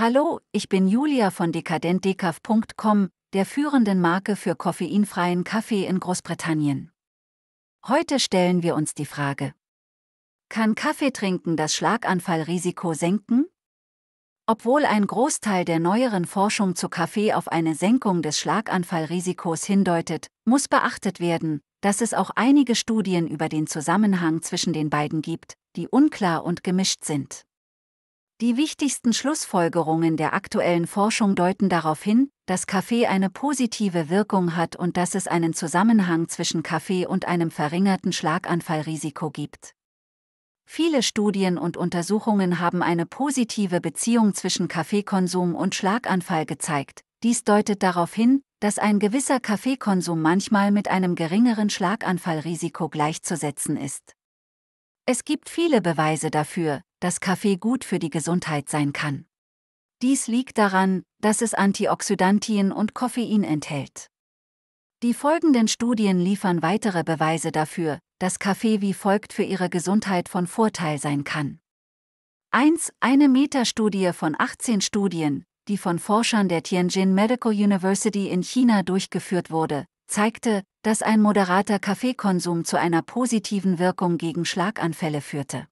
Hallo, ich bin Julia von dekadentdecaf.com, der führenden Marke für koffeinfreien Kaffee in Großbritannien. Heute stellen wir uns die Frage, kann Kaffee trinken das Schlaganfallrisiko senken? Obwohl ein Großteil der neueren Forschung zu Kaffee auf eine Senkung des Schlaganfallrisikos hindeutet, muss beachtet werden, dass es auch einige Studien über den Zusammenhang zwischen den beiden gibt, die unklar und gemischt sind. Die wichtigsten Schlussfolgerungen der aktuellen Forschung deuten darauf hin, dass Kaffee eine positive Wirkung hat und dass es einen Zusammenhang zwischen Kaffee und einem verringerten Schlaganfallrisiko gibt. Viele Studien und Untersuchungen haben eine positive Beziehung zwischen Kaffeekonsum und Schlaganfall gezeigt. Dies deutet darauf hin, dass ein gewisser Kaffeekonsum manchmal mit einem geringeren Schlaganfallrisiko gleichzusetzen ist. Es gibt viele Beweise dafür, dass Kaffee gut für die Gesundheit sein kann. Dies liegt daran, dass es Antioxidantien und Koffein enthält. Die folgenden Studien liefern weitere Beweise dafür, dass Kaffee wie folgt für ihre Gesundheit von Vorteil sein kann. 1. Eine Metastudie von 18 Studien, die von Forschern der Tianjin Medical University in China durchgeführt wurde, zeigte, dass ein moderater Kaffeekonsum zu einer positiven Wirkung gegen Schlaganfälle führte.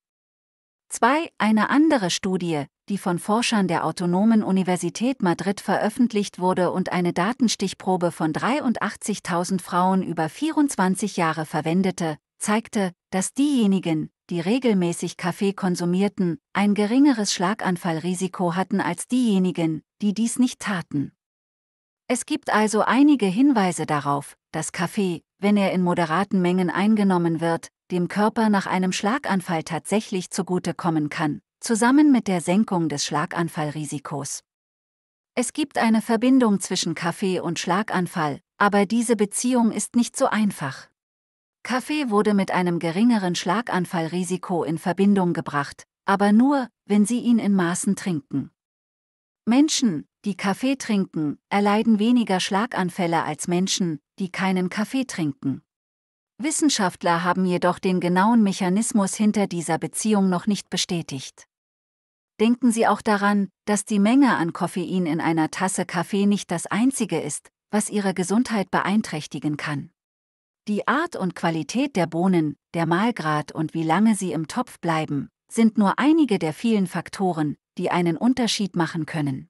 2. Eine andere Studie, die von Forschern der Autonomen Universität Madrid veröffentlicht wurde und eine Datenstichprobe von 83.000 Frauen über 24 Jahre verwendete, zeigte, dass diejenigen, die regelmäßig Kaffee konsumierten, ein geringeres Schlaganfallrisiko hatten als diejenigen, die dies nicht taten. Es gibt also einige Hinweise darauf, dass Kaffee, wenn er in moderaten Mengen eingenommen wird, dem Körper nach einem Schlaganfall tatsächlich zugutekommen kann, zusammen mit der Senkung des Schlaganfallrisikos. Es gibt eine Verbindung zwischen Kaffee und Schlaganfall, aber diese Beziehung ist nicht so einfach. Kaffee wurde mit einem geringeren Schlaganfallrisiko in Verbindung gebracht, aber nur, wenn sie ihn in Maßen trinken. Menschen, die Kaffee trinken, erleiden weniger Schlaganfälle als Menschen, die keinen Kaffee trinken. Wissenschaftler haben jedoch den genauen Mechanismus hinter dieser Beziehung noch nicht bestätigt. Denken Sie auch daran, dass die Menge an Koffein in einer Tasse Kaffee nicht das einzige ist, was Ihre Gesundheit beeinträchtigen kann. Die Art und Qualität der Bohnen, der Mahlgrad und wie lange sie im Topf bleiben, sind nur einige der vielen Faktoren, die einen Unterschied machen können.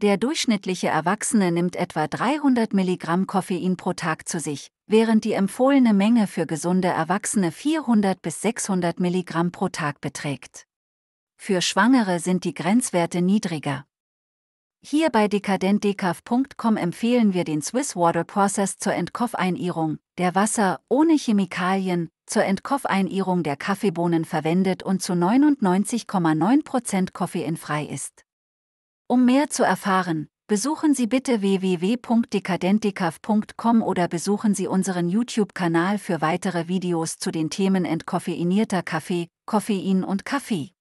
Der durchschnittliche Erwachsene nimmt etwa 300 Milligramm Koffein pro Tag zu sich, während die empfohlene Menge für gesunde Erwachsene 400 bis 600 Milligramm pro Tag beträgt. Für Schwangere sind die Grenzwerte niedriger. Hier bei dekadentdecaf.com empfehlen wir den Swiss Water Process zur Entkoffeinierung, der Wasser ohne Chemikalien zur Entkoffeinierung der Kaffeebohnen verwendet und zu 99,9% koffeinfrei ist. Um mehr zu erfahren, besuchen Sie bitte www.dekadentdekav.com oder besuchen Sie unseren YouTube-Kanal für weitere Videos zu den Themen entkoffeinierter Kaffee, Koffein und Kaffee.